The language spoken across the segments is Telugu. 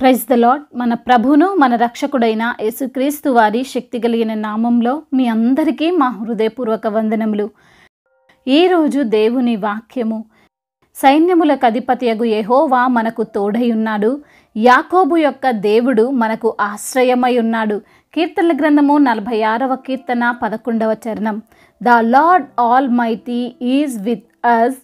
ప్రైజ్ ద లాడ్ మన ప్రభును మన రక్షకుడైన యేసుక్రీస్తు వారి శక్తి కలిగిన నామంలో మీ అందరికీ మా హృదయపూర్వక వందనములు ఈరోజు దేవుని వాక్యము సైన్యములకు అధిపతియగు ఎహోవా మనకు తోడై ఉన్నాడు యాకోబు యొక్క దేవుడు మనకు ఆశ్రయమై ఉన్నాడు కీర్తనల గ్రంథము నలభై ఆరవ కీర్తన పదకొండవ చరణం the Lord almighty is with us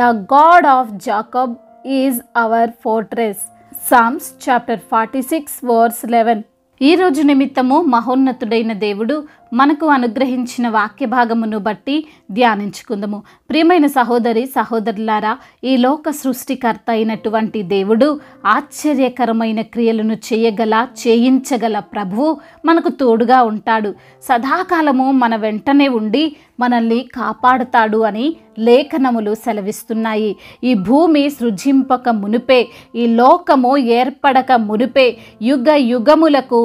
the God of Jacob is our fortress Psalms chapter forty six verse eleven ఈ రోజు నిమిత్తము మహోన్నతుడైన దేవుడు మనకు అనుగ్రహించిన వాక్య భాగమును బట్టి ధ్యానించుకుందాము ప్రియమైన సహోదరి సహోదరులారా ఈ లోక సృష్టికర్త అయినటువంటి దేవుడు ఆశ్చర్యకరమైన క్రియలను చేయగల చేయించగల ప్రభువు మనకు తోడుగా ఉంటాడు సదాకాలము మన వెంటనే ఉండి మనల్ని కాపాడుతాడు అని లేఖనములు సెలవిస్తున్నాయి ఈ భూమి సృజింపక మునిపే ఈ లోకము ఏర్పడక మునిపే యుగ యుగములకు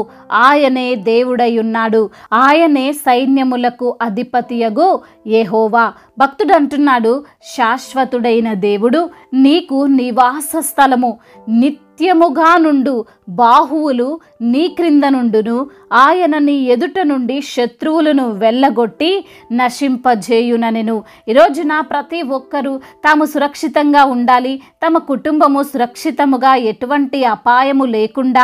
ఆయనే దేవుడై ఉన్నాడు ఆయన ఆయనే సైన్యములకు అధిపతియగు ఏహోవా భక్తుడు అంటున్నాడు శాశ్వతుడైన దేవుడు నీకు నివాస స్థలము నిత్య నిత్యముగా నుండు బాహువులు నీ క్రింద నుండును ఆయన నీ ఎదుట నుండి శత్రువులను వెళ్ళగొట్టి నశింపజేయుననెను ఈరోజున ప్రతి ఒక్కరూ తాము సురక్షితంగా ఉండాలి తమ కుటుంబము సురక్షితముగా ఎటువంటి అపాయము లేకుండా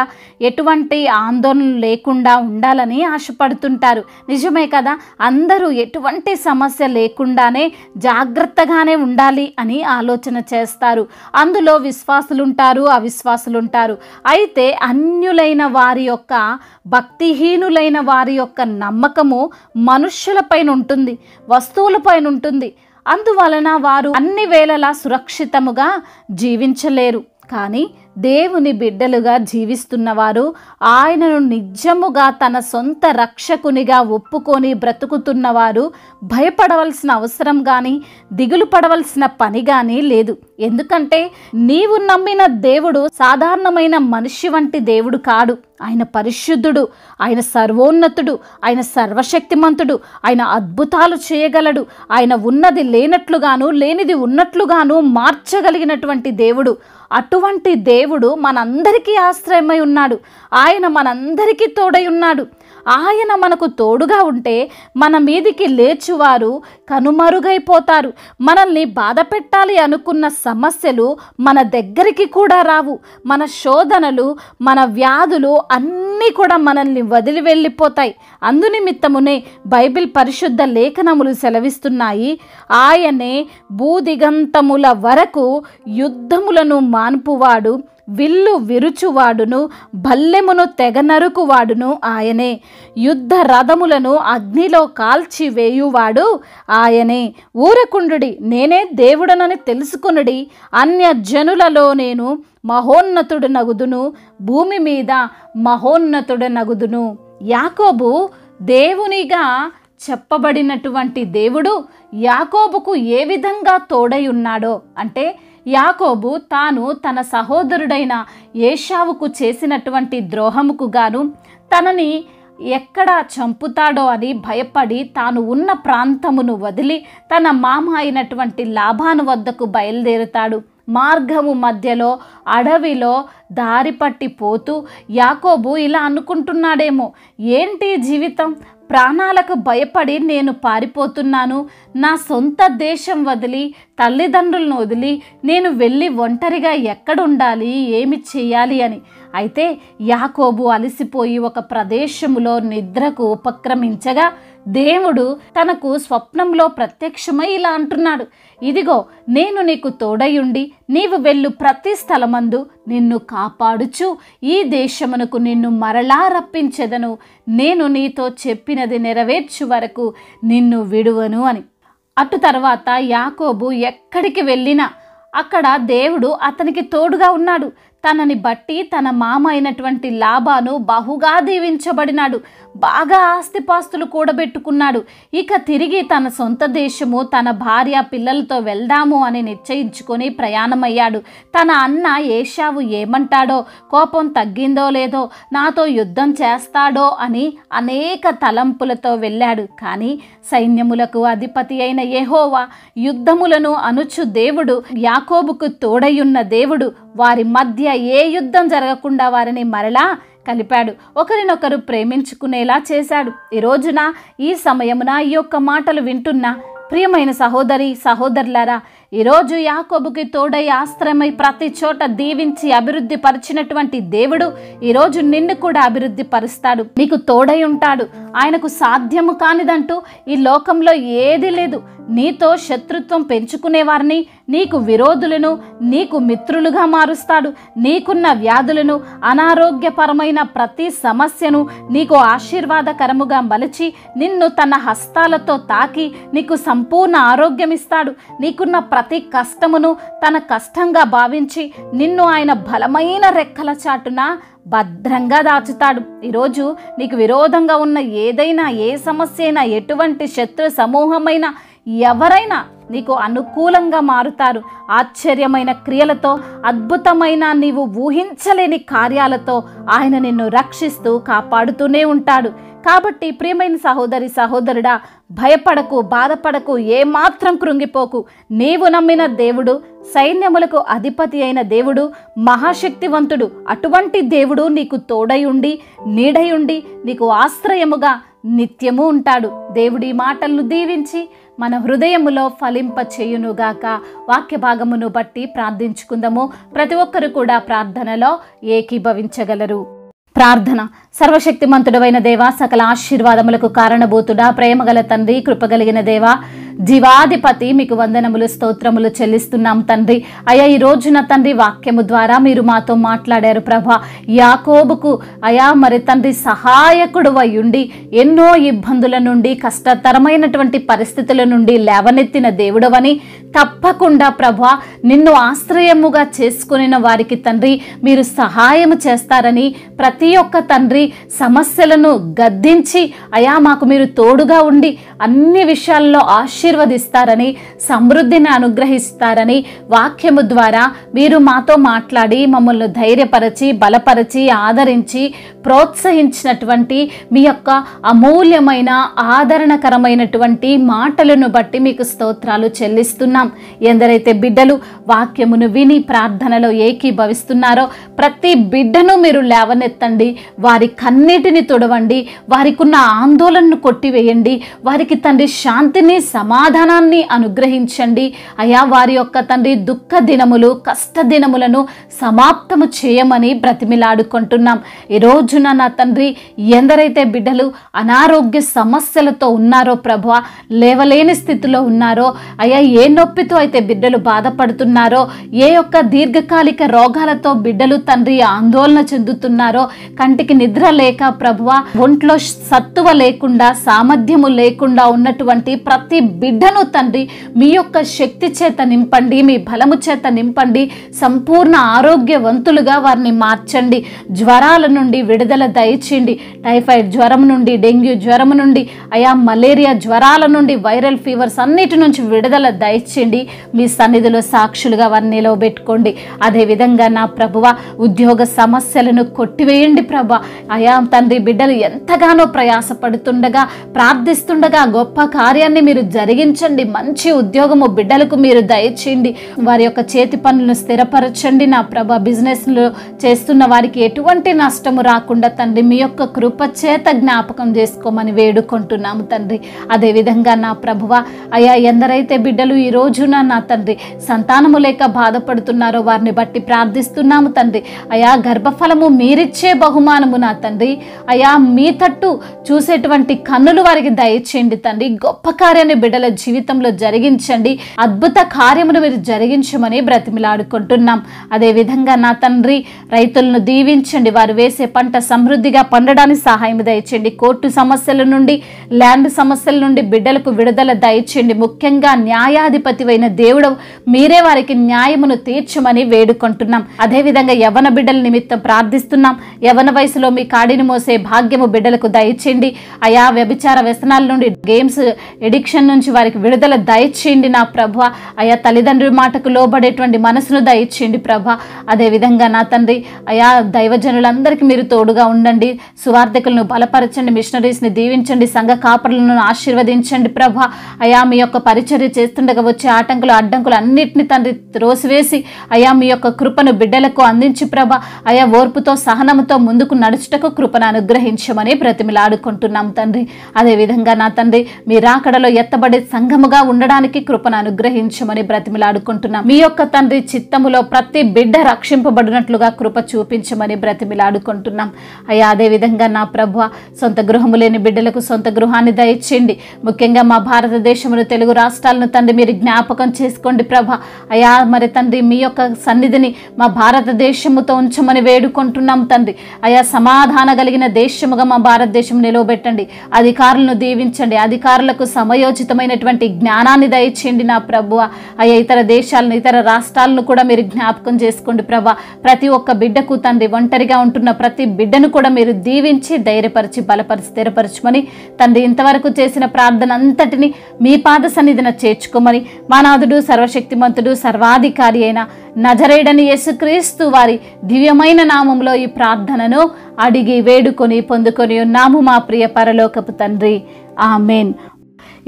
ఎటువంటి ఆందోళనలు లేకుండా ఉండాలని ఆశపడుతుంటారు నిజమే కదా అందరూ ఎటువంటి సమస్య లేకుండానే జాగ్రత్తగానే ఉండాలి అని ఆలోచన చేస్తారు అందులో విశ్వాసులుంటారు అవిశ్వాస విశ్వాసులుంటారు అయితే అన్యులైన వారి యొక్క భక్తిహీనులైన వారి యొక్క నమ్మకము మనుష్యులపైన ఉంటుంది వస్తువులపైన ఉంటుంది అందువలన వారు అన్ని వేళలా సురక్షితముగా జీవించలేరు కానీ దేవుని బిడ్డలుగా జీవిస్తున్నవారు ఆయనను నిజముగా తన సొంత రక్షకునిగా ఒప్పుకొని బ్రతుకుతున్నవారు భయపడవలసిన అవసరం కానీ దిగులు పడవలసిన పని కానీ లేదు ఎందుకంటే నీవు నమ్మిన దేవుడు సాధారణమైన మనిషి వంటి దేవుడు కాడు ఆయన పరిశుద్ధుడు ఆయన సర్వోన్నతుడు ఆయన సర్వశక్తిమంతుడు ఆయన అద్భుతాలు చేయగలడు ఆయన ఉన్నది లేనట్లుగాను లేనిది ఉన్నట్లుగాను మార్చగలిగినటువంటి దేవుడు అటువంటి దేవుడు మనందరికీ ఆశ్రయమై ఉన్నాడు ఆయన మనందరికీ తోడై ఉన్నాడు ఆయన మనకు తోడుగా ఉంటే మన మీదికి లేచువారు కనుమరుగైపోతారు మనల్ని బాధ పెట్టాలి అనుకున్న సమస్యలు మన దగ్గరికి కూడా రావు మన శోధనలు మన వ్యాధులు అన్నీ కూడా మనల్ని వదిలి వెళ్ళిపోతాయి అందునిమిత్తమునే బైబిల్ పరిశుద్ధ లేఖనములు సెలవిస్తున్నాయి ఆయనే భూదిగంతముల వరకు యుద్ధములను మాన్పువాడు విల్లు విరుచువాడును భల్లెమును తెగ నరుకువాడును ఆయనే యుద్ధ రథములను అగ్నిలో కాల్చి వేయువాడు ఆయనే ఊరకుండుడి నేనే దేవుడనని తెలుసుకునుడి అన్య జనులలో నేను మహోన్నతుడు నగుదును భూమి మీద మహోన్నతుడు నగుదును యాకోబు దేవునిగా చెప్పబడినటువంటి దేవుడు యాకోబుకు ఏ విధంగా తోడై ఉన్నాడో అంటే యాకోబు తాను తన సహోదరుడైన ఏషావుకు చేసినటువంటి ద్రోహముకు గాను తనని ఎక్కడ చంపుతాడో అని భయపడి తాను ఉన్న ప్రాంతమును వదిలి తన మామ అయినటువంటి లాభాను వద్దకు బయలుదేరుతాడు మార్గము మధ్యలో అడవిలో దారి పట్టి పోతూ యాకోబు ఇలా అనుకుంటున్నాడేమో ఏంటి జీవితం ప్రాణాలకు భయపడి నేను పారిపోతున్నాను నా సొంత దేశం వదిలి తల్లిదండ్రులను వదిలి నేను వెళ్ళి ఒంటరిగా ఎక్కడుండాలి ఏమి చేయాలి అని అయితే యాకోబు అలసిపోయి ఒక ప్రదేశములో నిద్రకు ఉపక్రమించగా దేవుడు తనకు స్వప్నంలో ప్రత్యక్షమై ఇలా అంటున్నాడు ఇదిగో నేను నీకు తోడయుండి నీవు వెళ్ళు ప్రతి స్థలమందు నిన్ను కాపాడుచు ఈ దేశమునకు నిన్ను మరలా రప్పించెదను నేను నీతో చెప్పినది నెరవేర్చు వరకు నిన్ను విడువను అని అటు తర్వాత యాకోబు ఎక్కడికి వెళ్ళినా అక్కడ దేవుడు అతనికి తోడుగా ఉన్నాడు తనని బట్టి తన మామ అయినటువంటి లాభాను బహుగా దీవించబడినాడు బాగా ఆస్తిపాస్తులు కూడబెట్టుకున్నాడు ఇక తిరిగి తన సొంత దేశము తన భార్య పిల్లలతో వెళ్దాము అని నిశ్చయించుకొని ప్రయాణమయ్యాడు తన అన్న ఏషావు ఏమంటాడో కోపం తగ్గిందో లేదో నాతో యుద్ధం చేస్తాడో అని అనేక తలంపులతో వెళ్ళాడు కానీ సైన్యములకు అధిపతి అయిన యహోవా యుద్ధములను అనుచు దేవుడు యాకోబుకు తోడయున్న దేవుడు వారి మధ్య మధ్య ఏ యుద్ధం జరగకుండా వారిని మరలా కలిపాడు ఒకరినొకరు ప్రేమించుకునేలా చేశాడు ఈ రోజున ఈ సమయమున ఈ యొక్క మాటలు వింటున్నా ప్రియమైన సహోదరి సహోదరులారా ఈరోజు యాకోబుకి తోడై ఆశ్రమై ప్రతి చోట దీవించి అభివృద్ధి పరిచినటువంటి దేవుడు ఈరోజు నిన్ను కూడా అభివృద్ధి పరుస్తాడు నీకు తోడై ఉంటాడు ఆయనకు సాధ్యము కానిదంటూ ఈ లోకంలో ఏది లేదు నీతో శత్రుత్వం పెంచుకునేవారిని నీకు విరోధులను నీకు మిత్రులుగా మారుస్తాడు నీకున్న వ్యాధులను అనారోగ్యపరమైన ప్రతి సమస్యను నీకు ఆశీర్వాదకరముగా మలిచి నిన్ను తన హస్తాలతో తాకి నీకు సంపూర్ణ ఆరోగ్యం ఇస్తాడు నీకున్న ప్రతి కష్టమును తన కష్టంగా భావించి నిన్ను ఆయన బలమైన రెక్కల చాటున భద్రంగా దాచుతాడు ఈరోజు నీకు విరోధంగా ఉన్న ఏదైనా ఏ సమస్య అయినా ఎటువంటి శత్రు సమూహమైనా ఎవరైనా నీకు అనుకూలంగా మారుతారు ఆశ్చర్యమైన క్రియలతో అద్భుతమైన నీవు ఊహించలేని కార్యాలతో ఆయన నిన్ను రక్షిస్తూ కాపాడుతూనే ఉంటాడు కాబట్టి ప్రియమైన సహోదరి సహోదరుడా భయపడకు బాధపడకు ఏమాత్రం కృంగిపోకు నీవు నమ్మిన దేవుడు సైన్యములకు అధిపతి అయిన దేవుడు మహాశక్తివంతుడు అటువంటి దేవుడు నీకు తోడై ఉండి నీడై ఉండి నీకు ఆశ్రయముగా నిత్యము ఉంటాడు దేవుడి మాటలను దీవించి మన హృదయములో ఫలింప చేయునుగాక వాక్య భాగమును బట్టి ప్రార్థించుకుందాము ప్రతి ఒక్కరు కూడా ప్రార్థనలో ఏకీభవించగలరు ప్రార్థన సర్వశక్తిమంతుడవైన దేవ సకల ఆశీర్వాదములకు కారణభూతుడా ప్రేమగల తండ్రి కృపగలిగిన దేవ జీవాధిపతి మీకు వందనములు స్తోత్రములు చెల్లిస్తున్నాం తండ్రి అయ్యా ఈ రోజున తండ్రి వాక్యము ద్వారా మీరు మాతో మాట్లాడారు ప్రభా యాకోబుకు అయా మరి తండ్రి సహాయకుడు అయ్యుండి ఎన్నో ఇబ్బందుల నుండి కష్టతరమైనటువంటి పరిస్థితుల నుండి లేవనెత్తిన దేవుడవని తప్పకుండా ప్రభా నిన్ను ఆశ్రయముగా చేసుకునిన వారికి తండ్రి మీరు సహాయం చేస్తారని ప్రతి ఒక్క తండ్రి సమస్యలను గద్దించి అయా మాకు మీరు తోడుగా ఉండి అన్ని విషయాల్లో ఆశ ఆశీర్వదిస్తారని సమృద్ధిని అనుగ్రహిస్తారని వాక్యము ద్వారా మీరు మాతో మాట్లాడి మమ్మల్ని ధైర్యపరచి బలపరచి ఆదరించి ప్రోత్సహించినటువంటి మీ యొక్క అమూల్యమైన ఆదరణకరమైనటువంటి మాటలను బట్టి మీకు స్తోత్రాలు చెల్లిస్తున్నాం ఎందరైతే బిడ్డలు వాక్యమును విని ప్రార్థనలో ఏకీభవిస్తున్నారో ప్రతి బిడ్డను మీరు లేవనెత్తండి వారి కన్నీటిని తుడవండి వారికి ఉన్న ఆందోళనను కొట్టివేయండి వారికి తండ్రి శాంతిని సమా సమాధానాన్ని అనుగ్రహించండి అయా వారి యొక్క తండ్రి దుఃఖ దినములు కష్ట దినములను సమాప్తము చేయమని బ్రతిమిలాడుకుంటున్నాం ఈ రోజున నా తండ్రి ఎందరైతే బిడ్డలు అనారోగ్య సమస్యలతో ఉన్నారో ప్రభు లేవలేని స్థితిలో ఉన్నారో అయ్యా ఏ నొప్పితో అయితే బిడ్డలు బాధపడుతున్నారో ఏ యొక్క దీర్ఘకాలిక రోగాలతో బిడ్డలు తండ్రి ఆందోళన చెందుతున్నారో కంటికి నిద్ర లేక ప్రభువ ఒంట్లో సత్తువ లేకుండా సామర్థ్యము లేకుండా ఉన్నటువంటి ప్రతి బిడ్డను తండ్రి మీ యొక్క శక్తి చేత నింపండి మీ బలము చేత నింపండి సంపూర్ణ ఆరోగ్యవంతులుగా వారిని మార్చండి జ్వరాల నుండి విడుదల దయచేయండి టైఫాయిడ్ జ్వరం నుండి డెంగ్యూ జ్వరం నుండి అయా మలేరియా జ్వరాల నుండి వైరల్ ఫీవర్స్ అన్నిటి నుంచి విడుదల దయచేయండి మీ సన్నిధిలో సాక్షులుగా వారిని నిలవబెట్టుకోండి అదేవిధంగా నా ప్రభువ ఉద్యోగ సమస్యలను కొట్టివేయండి ప్రభ అయా తండ్రి బిడ్డలు ఎంతగానో ప్రయాసపడుతుండగా ప్రార్థిస్తుండగా గొప్ప కార్యాన్ని మీరు జరిగి కలిగించండి మంచి ఉద్యోగము బిడ్డలకు మీరు దయచేయండి వారి యొక్క చేతి పనులను స్థిరపరచండి నా ప్రభ బిజినెస్లు చేస్తున్న వారికి ఎటువంటి నష్టము రాకుండా తండ్రి మీ యొక్క కృప చేత జ్ఞాపకం చేసుకోమని వేడుకుంటున్నాము తండ్రి అదేవిధంగా నా ప్రభువ అయా ఎందరైతే బిడ్డలు ఈ రోజున నా తండ్రి సంతానము లేక బాధపడుతున్నారో వారిని బట్టి ప్రార్థిస్తున్నాము తండ్రి అయా గర్భఫలము మీరిచ్చే బహుమానము నా తండ్రి అయా మీ తట్టు చూసేటువంటి కన్నులు వారికి దయచేయండి తండ్రి గొప్ప కార్యాన్ని బిడ్డల జీవితంలో జరిగించండి అద్భుత కార్యమును మీరు జరిగించమని బ్రతిమిలాడుకుంటున్నాం అదేవిధంగా నా తండ్రి రైతులను దీవించండి వారు వేసే పంట సమృద్ధిగా పండడానికి సహాయం దయచండి కోర్టు సమస్యల నుండి ల్యాండ్ సమస్యల నుండి బిడ్డలకు విడుదల దయచండి ముఖ్యంగా న్యాయాధిపతి అయిన దేవుడు మీరే వారికి న్యాయమును తీర్చమని వేడుకుంటున్నాం అదేవిధంగా యవన బిడ్డల నిమిత్తం ప్రార్థిస్తున్నాం యవన వయసులో మీ కాడిని మోసే భాగ్యము బిడ్డలకు దయచండి అయా వ్యభిచార వ్యసనాల నుండి గేమ్స్ ఎడిక్షన్ నుంచి నుంచి వారికి విడుదల దయచేయండి నా ప్రభ అయా తల్లిదండ్రుల మాటకు లోబడేటువంటి మనసును దయచేయండి ప్రభ అదేవిధంగా నా తండ్రి అయా దైవజనులందరికీ మీరు తోడుగా ఉండండి సువార్థకులను బలపరచండి మిషనరీస్ని దీవించండి సంఘ కాపరులను ఆశీర్వదించండి ప్రభ అయా మీ యొక్క పరిచర్య చేస్తుండగా వచ్చే ఆటంకులు అడ్డంకులు అన్నింటిని తండ్రి త్రోసివేసి అయా మీ యొక్క కృపను బిడ్డలకు అందించి ప్రభ అయా ఓర్పుతో సహనంతో ముందుకు నడుచుటకు కృపను అనుగ్రహించమని ప్రతిమలాడుకుంటున్నాం తండ్రి అదేవిధంగా నా తండ్రి మీ రాకడలో ఎత్తబడి తండ్రి సంఘముగా ఉండడానికి కృపను అనుగ్రహించమని బ్రతిమిలాడుకుంటున్నాం మీ యొక్క తండ్రి చిత్తములో ప్రతి బిడ్డ రక్షింపబడినట్లుగా కృప చూపించమని బ్రతిమిలాడుకుంటున్నాం అయ్యా అదేవిధంగా నా ప్రభు సొంత గృహము లేని బిడ్డలకు సొంత గృహాన్ని దయచేయండి ముఖ్యంగా మా భారతదేశమును తెలుగు రాష్ట్రాలను తండ్రి మీరు జ్ఞాపకం చేసుకోండి ప్రభ అయా మరి తండ్రి మీ యొక్క సన్నిధిని మా భారతదేశముతో ఉంచమని వేడుకుంటున్నాం తండ్రి అయా సమాధాన కలిగిన దేశముగా మా భారతదేశం నిలవబెట్టండి అధికారులను దీవించండి అధికారులకు సమయోచితమైన ఉన్నతమైనటువంటి జ్ఞానాన్ని దయచేయండి నా ప్రభు అయ్యా ఇతర దేశాలను ఇతర రాష్ట్రాలను కూడా మీరు జ్ఞాపకం చేసుకోండి ప్రభా ప్రతి ఒక్క బిడ్డకు తండ్రి ఒంటరిగా ఉంటున్న ప్రతి బిడ్డను కూడా మీరు దీవించి ధైర్యపరిచి బలపరిచి స్థిరపరచుమని తండ్రి ఇంతవరకు చేసిన ప్రార్థన అంతటిని మీ పాద సన్నిధిన చేర్చుకోమని మానాథుడు సర్వశక్తిమంతుడు సర్వాధికారి అయిన నజరేడని యేసుక్రీస్తు వారి దివ్యమైన నామంలో ఈ ప్రార్థనను అడిగి వేడుకొని పొందుకొని ఉన్నాము మా ప్రియ పరలోకపు తండ్రి ఆమెన్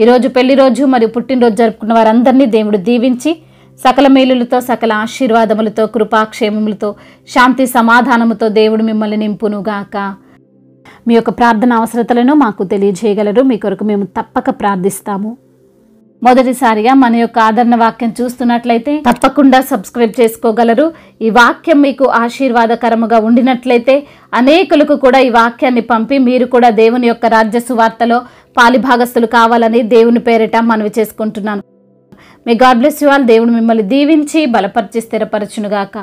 ఈరోజు పెళ్లి రోజు మరియు పుట్టినరోజు జరుపుకున్న వారందరినీ దేవుడు దీవించి సకల మేలులతో సకల ఆశీర్వాదములతో కృపాక్షేమములతో శాంతి సమాధానముతో దేవుడు మిమ్మల్ని నింపునుగాక మీ యొక్క ప్రార్థన అవసరతలను మాకు తెలియజేయగలరు మీ కొరకు మేము తప్పక ప్రార్థిస్తాము మొదటిసారిగా మన యొక్క ఆదరణ వాక్యం చూస్తున్నట్లయితే తప్పకుండా సబ్స్క్రైబ్ చేసుకోగలరు ఈ వాక్యం మీకు ఆశీర్వాదకరముగా ఉండినట్లయితే అనేకులకు కూడా ఈ వాక్యాన్ని పంపి మీరు కూడా దేవుని యొక్క రాజ్య సువార్తలో పాలిభాగస్తులు కావాలని దేవుని పేరిట మనవి చేసుకుంటున్నాను మీ గాడ్ బ్లెస్ యువాల్ దేవుని మిమ్మల్ని దీవించి బలపరిచి స్థిరపరచునుగాక